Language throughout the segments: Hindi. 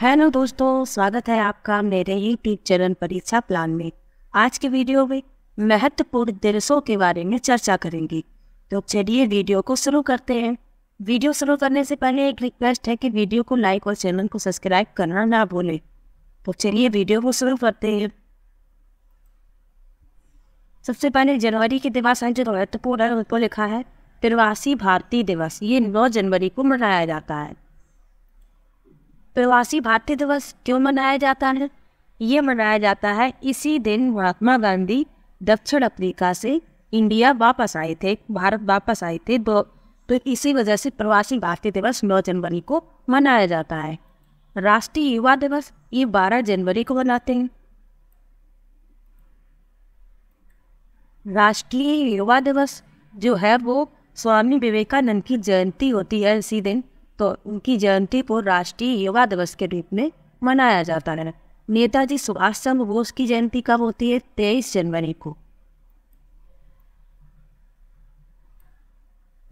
हेलो दोस्तों स्वागत है आपका मेरे यूट्यूब चैनल परीक्षा प्लान में आज के वीडियो में महत्वपूर्ण दिवसों के बारे में चर्चा करेंगे तो चलिए वीडियो को शुरू करते हैं वीडियो शुरू करने से पहले एक रिक्वेस्ट है कि वीडियो को लाइक और चैनल को सब्सक्राइब करना ना भूलें तो चलिए वीडियो को शुरू करते हैं सबसे पहले जनवरी के दिवस है जो महत्वपूर्ण है उनको लिखा है तिरवासी भारतीय दिवस ये नौ जनवरी को मनाया जाता है प्रवासी भारतीय दिवस क्यों मनाया जाता है ये मनाया जाता है इसी दिन महात्मा गांधी दक्षिण अफ्रीका से इंडिया वापस आए थे भारत वापस आए थे तो तो इसी वजह से प्रवासी भारतीय दिवस नौ जनवरी को मनाया जाता है राष्ट्रीय युवा दिवस ये बारह जनवरी को मनाते हैं राष्ट्रीय युवा दिवस जो है वो स्वामी विवेकानंद की जयंती होती है इसी दिन तो उनकी जयंती को राष्ट्रीय युवा दिवस के रूप में मनाया जाता है नेताजी सुभाष चंद्र बोस की जयंती कब होती है तेईस जनवरी को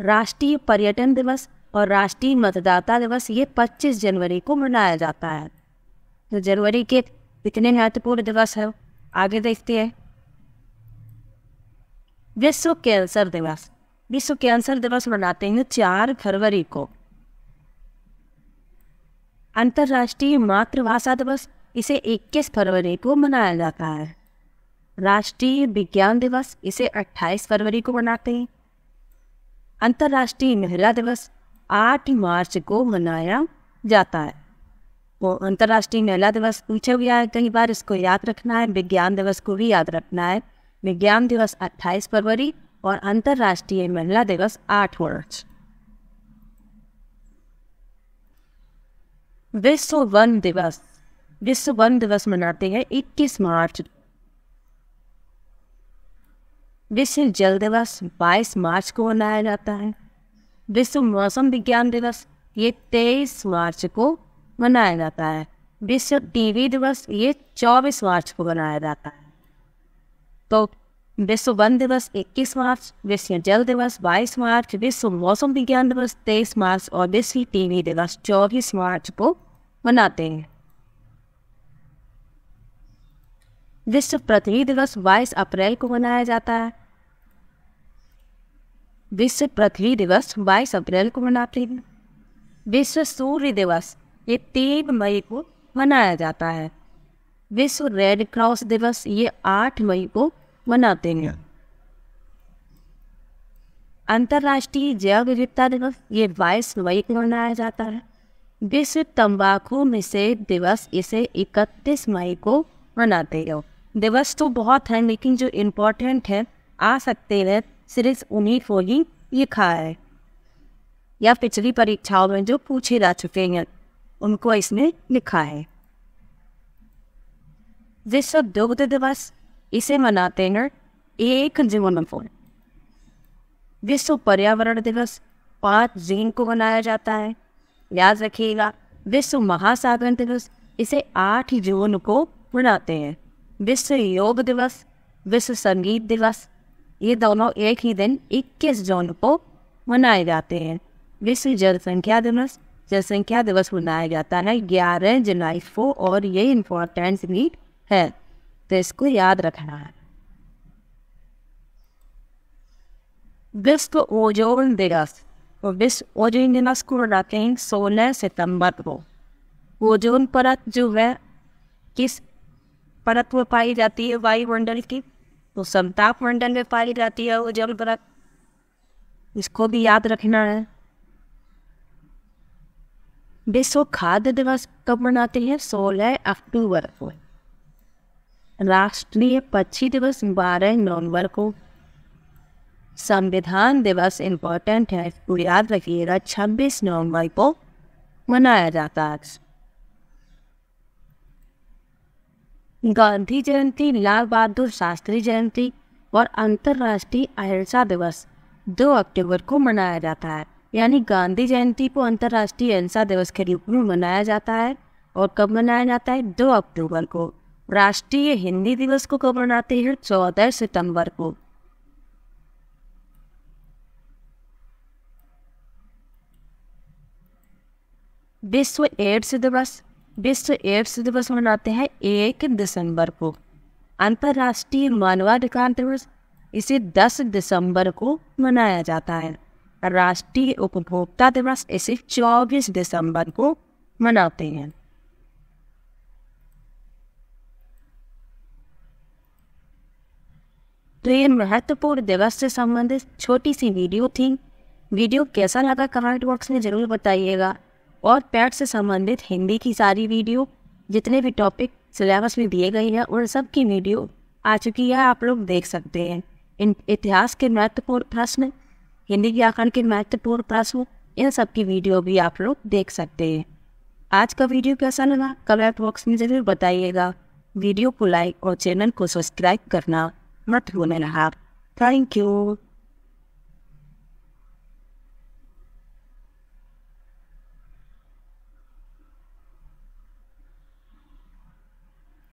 राष्ट्रीय पर्यटन दिवस और राष्ट्रीय मतदाता दिवस ये 25 जनवरी को मनाया जाता है तो जनवरी के कितने महत्वपूर्ण दिवस है आगे देखते हैं विश्व कैंसर दिवस विश्व कैंसर दिवस मनाते हैं चार फरवरी को अंतर्राष्ट्रीय मातृभाषा दिवस इसे 21 फरवरी को मनाया जाता है राष्ट्रीय विज्ञान दिवस इसे 28 फरवरी को मनाते हैं अंतर्राष्ट्रीय महिला दिवस 8 मार्च को मनाया जाता है वो अंतर्राष्ट्रीय महिला दिवस पूछा गया है कई बार इसको याद रखना है विज्ञान दिवस को भी याद रखना है विज्ञान दिवस 28 फरवरी और अंतर्राष्ट्रीय महिला दिवस 8 मार्च विश्व वन दिवस विश्व वन दिवस मनाते हैं इक्कीस मार्च विश्व जल दिवस 22 मार्च को मनाया जाता है विश्व मौसम विज्ञान दिवस ये 23 मार्च को मनाया जाता है विश्व टीवी दिवस ये 24 मार्च को मनाया जाता है तो विश्व वन दिवस 21 मार्च विश्व जल दिवस 22 मार्च विश्व मौसम विज्ञान दिवस 23 मार्च और विश्व टीवी दिवस 24 मार्च को मनाते हैं विश्व पृथ्वी दिवस 22 अप्रैल को मनाया जाता है विश्व पृथ्वी दिवस 22 अप्रैल को मनाते हैं विश्व सूर्य दिवस ये तीन मई को मनाया जाता है विश्व रेड क्रॉस दिवस ये आठ मई को मनाते हैं अंतर्राष्ट्रीय जैव विविधता दिवस ये बाईस मई को मनाया जाता है विश्व तंबाकू निषेध दिवस इसे 31 मई को मनाते हो दिवस तो बहुत है लेकिन जो इम्पोर्टेंट है आ सकते हैं सिर्फ उन्हीं को ही लिखा है या पिछली परीक्षाओं में जो पूछे जा चुके हैं उनको इसमें लिखा है विश्व दुग्ध दिवस इसे मनाते हैं एक जून फोन विश्व पर्यावरण दिवस पाँच जून को मनाया जाता है याद रखिएगा विश्व महासागर दिवस इसे आठ जून को मनाते हैं विश्व योग दिवस विश्व संगीत दिवस ये दोनों एक ही दिन 21 जून को मनाए जाते हैं विश्व जनसंख्या दिवस जनसंख्या दिवस मनाया जाता है 11 जुलाई को और ये इम्पोर्टेंट भी है तो इसको याद रखना है विश्व ओजोन दिवस प्रवेश दिवस को रहते हैं सोलह सितंबर को ओजोन परत जो है किस परत में पाई जाती है वायुमंडल की तो समताप मंडल में पाई जाती है ओजोन परत इसको भी याद रखना है विश्व खाद्य दिवस कब मनाते हैं सोलह अक्टूबर को राष्ट्रीय पक्षी दिवस बारह नवंबर को संविधान दिवस इम्पोर्टेंट है इसको याद रखिएगा छब्बीस नवंबर को मनाया जाता है गांधी जयंती लाल बहादुर शास्त्री जयंती और अंतर्राष्ट्रीय अहिंसा दिवस 2 अक्टूबर को मनाया जाता है यानी गांधी जयंती को अंतर्राष्ट्रीय अहिंसा दिवस के रूप में मनाया जाता है और कब मनाया जाता है 2 अक्टूबर को राष्ट्रीय हिंदी दिवस को कब मनाते हैं चौदह सितंबर को विश्व एड्स दिवस विश्व एड्स दिवस मनाते हैं एक दिसंबर को अंतर्राष्ट्रीय मानवाधिकार दिवस इसे 10 दिसंबर को मनाया जाता है राष्ट्रीय उपभोक्ता दिवस इसे 24 दिसंबर को मनाते हैं तो ये महत्वपूर्ण दिवस से संबंधित छोटी सी वीडियो थी वीडियो कैसा लगा कमेंट बॉक्स में ज़रूर बताइएगा और पैट से संबंधित हिंदी की सारी वीडियो जितने भी टॉपिक सिलेबस में दिए गए हैं उन सब की वीडियो आ चुकी है आप लोग देख सकते हैं इन इतिहास के महत्वपूर्ण प्रश्न हिंदी व्याकरण के महत्वपूर्ण प्रश्न इन सब की वीडियो भी आप लोग देख सकते हैं आज का वीडियो कैसा लगा कमेंट बॉक्स में ज़रूर बताइएगा वीडियो को लाइक और चैनल को सब्सक्राइब करना मत भूलना थैंक यू